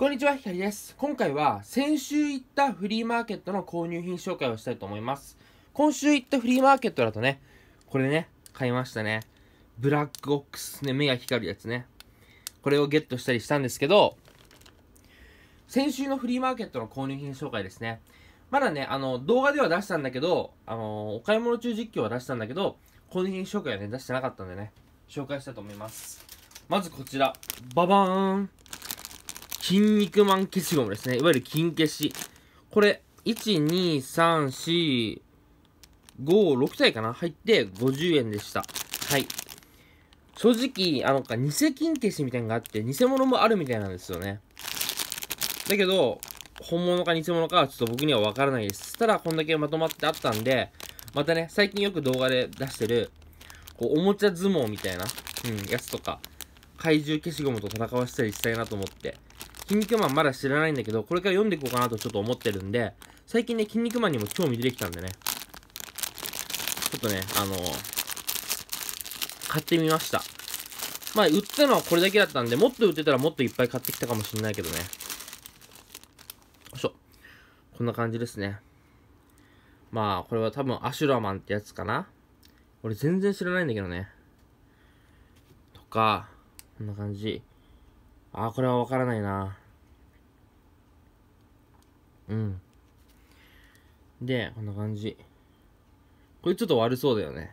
こんにちは、ひかりです。今回は先週行ったフリーマーケットの購入品紹介をしたいと思います。今週行ったフリーマーケットだとね、これね、買いましたね。ブラックオックスね、目が光るやつね。これをゲットしたりしたんですけど、先週のフリーマーケットの購入品紹介ですね。まだね、あの、動画では出したんだけど、あの、お買い物中実況は出したんだけど、購入品紹介はね、出してなかったんでね、紹介したいと思います。まずこちら、ババーン筋肉マン消しゴムですね。いわゆる金消し。これ、1、2、3、4、5、6体かな入って50円でした。はい。正直、あの、か、偽金消しみたいなのがあって、偽物もあるみたいなんですよね。だけど、本物か偽物かはちょっと僕にはわからないです。ただ、こんだけまとまってあったんで、またね、最近よく動画で出してる、こう、おもちゃ相撲みたいな、うん、やつとか、怪獣消しゴムと戦わせたりしたいなと思って、筋肉マンまだ知らないんだけど、これから読んでいこうかなとちょっと思ってるんで、最近ね、筋肉マンにも興味出てきたんでね。ちょっとね、あのー、買ってみました。まあ、売ったのはこれだけだったんで、もっと売ってたらもっといっぱい買ってきたかもしんないけどね。よいしょ。こんな感じですね。まあ、これは多分アシュラマンってやつかな。俺全然知らないんだけどね。とか、こんな感じ。あ、これはわからないな。うんでこんな感じこれちょっと悪そうだよね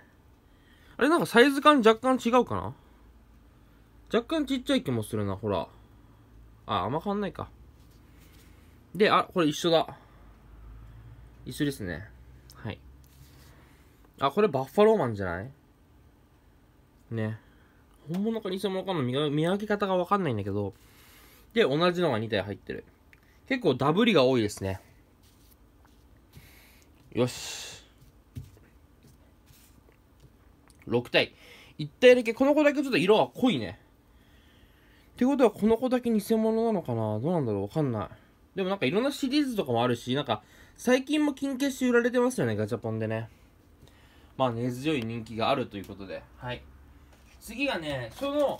あれなんかサイズ感若干違うかな若干ちっちゃい気もするなほらああんま変わんないかであこれ一緒だ一緒ですねはいあこれバッファローマンじゃないね本物か偽物かの見分け方がわかんないんだけどで同じのが2体入ってる結構ダブりが多いですね。よし。6体。1体だけ、この子だけちょっと色は濃いね。ってことは、この子だけ偽物なのかなどうなんだろうわかんない。でもなんかいろんなシリーズとかもあるし、なんか最近も金消し売られてますよね、ガチャポンでね。まあ根強い人気があるということで。はい。次がね、その、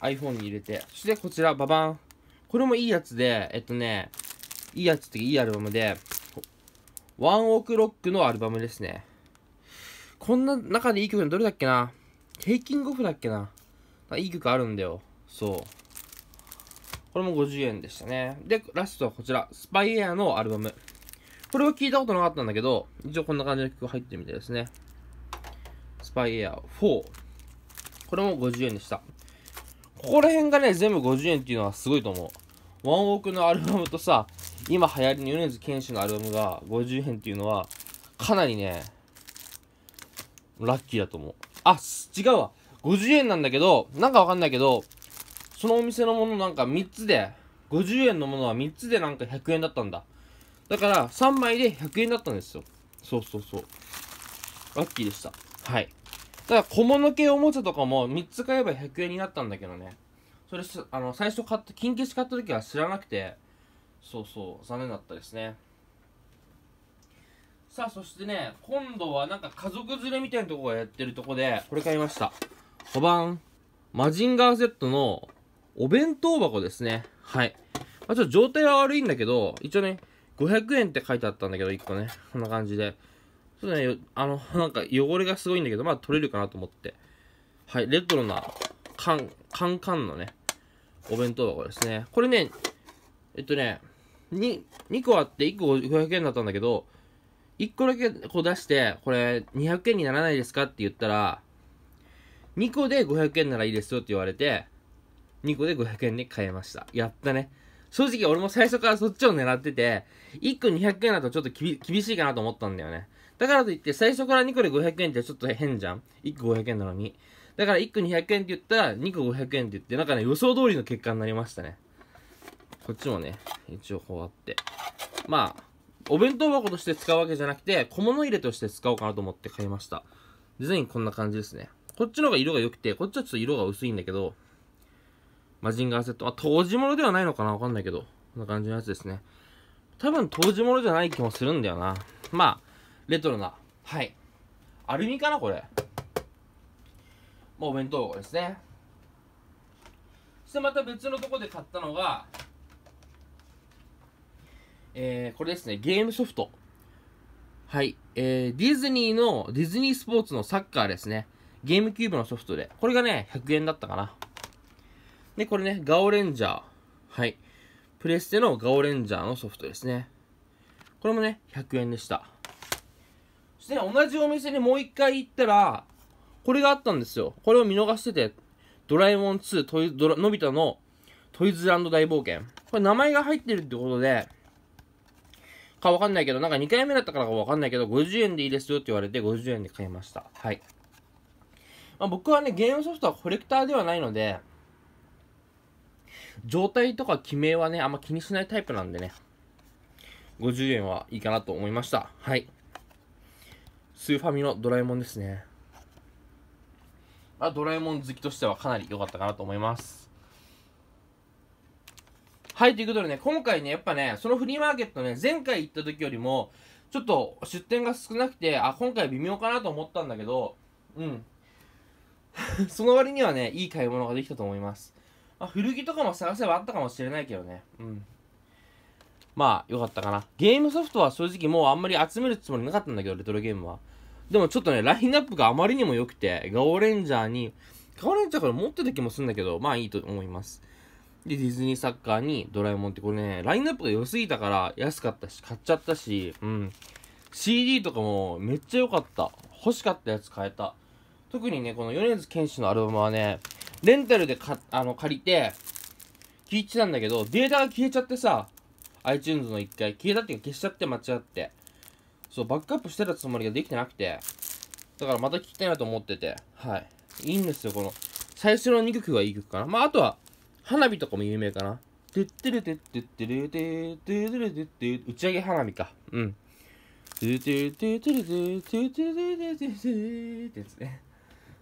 iPhone に入れて。そしてこちら、ババン。これもいいやつで、えっとね、いいやつっていいアルバムで、ワンオクロックのアルバムですね。こんな中でいい曲のどれだっけなテイキングオフだっけないい曲あるんだよ。そう。これも50円でしたね。で、ラストはこちら、スパイエアのアルバム。これは聞いたことなかったんだけど、一応こんな感じの曲入ってるみたいですね。スパイエア4。これも50円でした。ここら辺がね、全部50円っていうのはすごいと思う。ワンオークのアルバムとさ、今流行りの米津玄師のアルバムが50円っていうのは、かなりね、ラッキーだと思う。あ、違うわ。50円なんだけど、なんかわかんないけど、そのお店のものなんか3つで、50円のものは3つでなんか100円だったんだ。だから、3枚で100円だったんですよ。そうそうそう。ラッキーでした。はい。だ小物系おもちゃとかも3つ買えば100円になったんだけどね。それあの、最初買った、金消し買った時は知らなくて、そうそう、残念だったですね。さあ、そしてね、今度はなんか家族連れみたいなとこがやってるとこで、これ買いました。5番、マジンガー Z のお弁当箱ですね。はい。まあ、ちょっと状態は悪いんだけど、一応ね、500円って書いてあったんだけど、1個ね。こんな感じで。ょっとね、あの、なんか汚れがすごいんだけど、まあ取れるかなと思って。はい、レトロな缶、カンカンのね、お弁当箱ですね。これね、えっとね、2, 2個あって1個500円だったんだけど、1個だけこう出して、これ200円にならないですかって言ったら、2個で500円ならいいですよって言われて、2個で500円で買えました。やったね。正直俺も最初からそっちを狙ってて、1個200円だとちょっと厳しいかなと思ったんだよね。だからといって、最初から2個で500円ってちょっと変じゃん ?1 個500円なのに。だから1個200円って言ったら、2個500円って言って、なんかね、予想通りの結果になりましたね。こっちもね、一応こうあって。まあ、お弁当箱として使うわけじゃなくて、小物入れとして使おうかなと思って買いました。デザインこんな感じですね。こっちの方が色が良くて、こっちはちょっと色が薄いんだけど、マジンガー Z。まあ、当時物ではないのかなわかんないけど。こんな感じのやつですね。多分当時物じゃない気もするんだよな。まあ、レトロな。はい。アルミかなこれ。まあ、お弁当ですね。そしてまた別のとこで買ったのが、えー、これですね。ゲームソフト。はい。えー、ディズニーの、ディズニースポーツのサッカーですね。ゲームキューブのソフトで。これがね、100円だったかな。で、これね、ガオレンジャー。はい。プレステのガオレンジャーのソフトですね。これもね、100円でした。そして、ね、同じお店にもう一回行ったら、これがあったんですよ。これを見逃してて、ドラえもん2トイドラ、のび太のトイズランド大冒険。これ名前が入ってるってことで、かわかんないけど、なんか2回目だったからかわかんないけど、50円でいいですよって言われて50円で買いました。はい。まあ、僕はね、ゲームソフトはコレクターではないので、状態とか記名はね、あんま気にしないタイプなんでね、50円はいいかなと思いました。はい。スーファミのドラえもんですね。まあ、ドラえもん好きとしてはかなり良かったかなと思います。はい、ということでね、今回ね、やっぱね、そのフリーマーケットね、前回行った時よりも、ちょっと出店が少なくて、あ、今回微妙かなと思ったんだけど、うん。その割にはね、いい買い物ができたと思います。まあ、古着とかも探せばあったかもしれないけどね。うん。まあ、よかったかな。ゲームソフトは正直もうあんまり集めるつもりなかったんだけど、レトロゲームは。でもちょっとね、ラインナップがあまりにも良くて、ガオレンジャーに、ガオレンジャーから持ってた気もするんだけど、まあいいと思います。で、ディズニーサッカーにドラえもんって、これね、ラインナップが良すぎたから安かったし、買っちゃったし、うん。CD とかもめっちゃ良かった。欲しかったやつ買えた。特にね、この米津玄師のアルバムはね、レンタルでかあの借りて、聞いてたんだけど、データが消えちゃってさ、iTunes の1回、消えたっていうか消しちゃって間違って。そう、バックアップしてたつもりができてなくて、だからまた聞きたいなと思ってて、はい。いいんですよ、この、最初の2曲がいい曲かな。まあ、あとは、花火とかも有名かな。てってれてってってれてってれてって打ち上げ花火か。うん。てってれてってれてってれてってってっててつて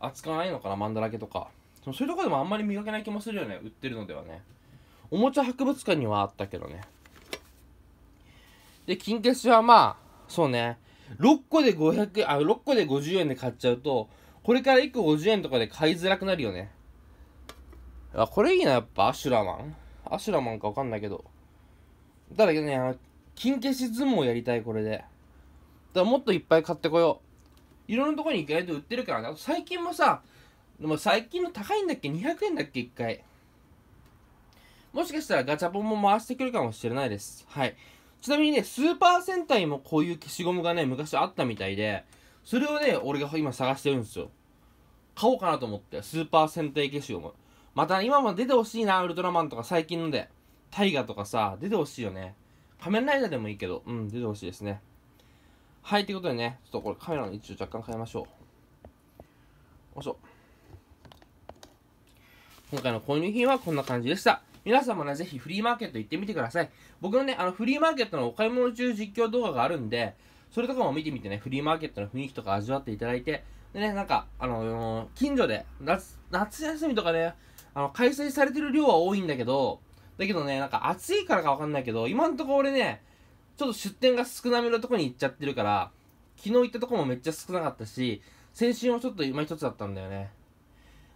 扱わないのかなマンだらけとかそういうとこでもあんまり見かけない気もするよね売ってるのではねおもちゃ博物館にはあったけどねで金消しはまあそうね6個で500あ6個で50円で買っちゃうとこれから1個50円とかで買いづらくなるよねあこれいいなやっぱアシュラマンアシュラマンか分かんないけどただけどね金消し相撲やりたいこれでだからもっといっぱい買ってこよういろんなところに意外と売ってるからな。最近もさ、でも最近の高いんだっけ ?200 円だっけ ?1 回。もしかしたらガチャポンも回してくるかもしれないです。はい。ちなみにね、スーパー戦隊もこういう消しゴムがね、昔あったみたいで、それをね、俺が今探してるんですよ。買おうかなと思って、スーパー戦隊消しゴム。また今も出てほしいな、ウルトラマンとか最近ので。タイガとかさ、出てほしいよね。仮面ライダーでもいいけど、うん、出てほしいですね。はい、ということでね、ちょっとこれカメラの位置を若干変えましょう。しょ。今回の購入品はこんな感じでした。皆さんもね、ぜひフリーマーケット行ってみてください。僕のね、あの、フリーマーケットのお買い物中実況動画があるんで、それとかも見てみてね、フリーマーケットの雰囲気とか味わっていただいて、でね、なんか、あのー、近所で夏、夏休みとかね、あの、開催されてる量は多いんだけど、だけどね、なんか暑いからかわかんないけど、今んところ俺ね、ちょっと出店が少なめのとこに行っちゃってるから、昨日行ったとこもめっちゃ少なかったし、先週もちょっと今一つだったんだよね。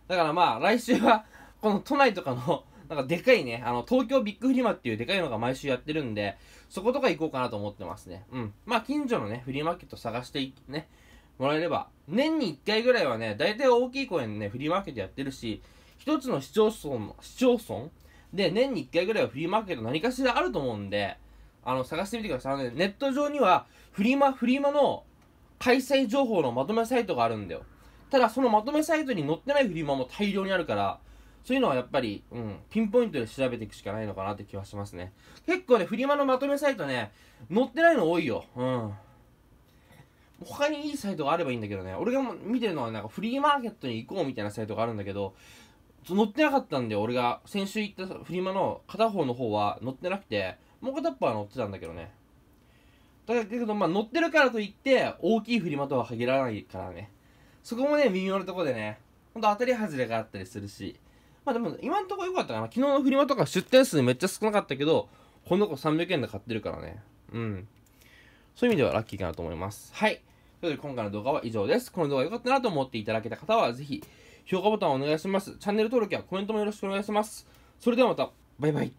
だからまあ、来週は、この都内とかの、なんかでかいね、あの、東京ビッグフリマっていうでかいのが毎週やってるんで、そことか行こうかなと思ってますね。うん。まあ、近所のね、フリーマーケット探してね、もらえれば、年に1回ぐらいはね、大体大きい公園でね、フリーマーケットやってるし、一つの市町村、市町村で年に1回ぐらいはフリーマーケット何かしらあると思うんで、あの、探してみてください。あのね、ネット上には、フリマ、フリマの開催情報のまとめサイトがあるんだよ。ただ、そのまとめサイトに載ってないフリマも大量にあるから、そういうのはやっぱり、うん、ピンポイントで調べていくしかないのかなって気はしますね。結構ね、フリマのまとめサイトね、載ってないの多いよ。うん。他にいいサイトがあればいいんだけどね、俺が見てるのはなんかフリーマーケットに行こうみたいなサイトがあるんだけど、載ってなかったんで、俺が先週行ったフリマの片方の方は載ってなくて、もう片っパは乗ってたんだけどね。だけど、まあ、乗ってるからといって、大きい振りとは限らないからね。そこもね、微妙なとこでね、ほんと当たり外れがあったりするし。まあでも、今んとこ良かったかな。昨日のフリマとか出店数めっちゃ少なかったけど、この子300円で買ってるからね。うん。そういう意味ではラッキーかなと思います。はい。ということで今回の動画は以上です。この動画良かったなと思っていただけた方は、ぜひ、評価ボタンをお願いします。チャンネル登録やコメントもよろしくお願いします。それではまた、バイバイ。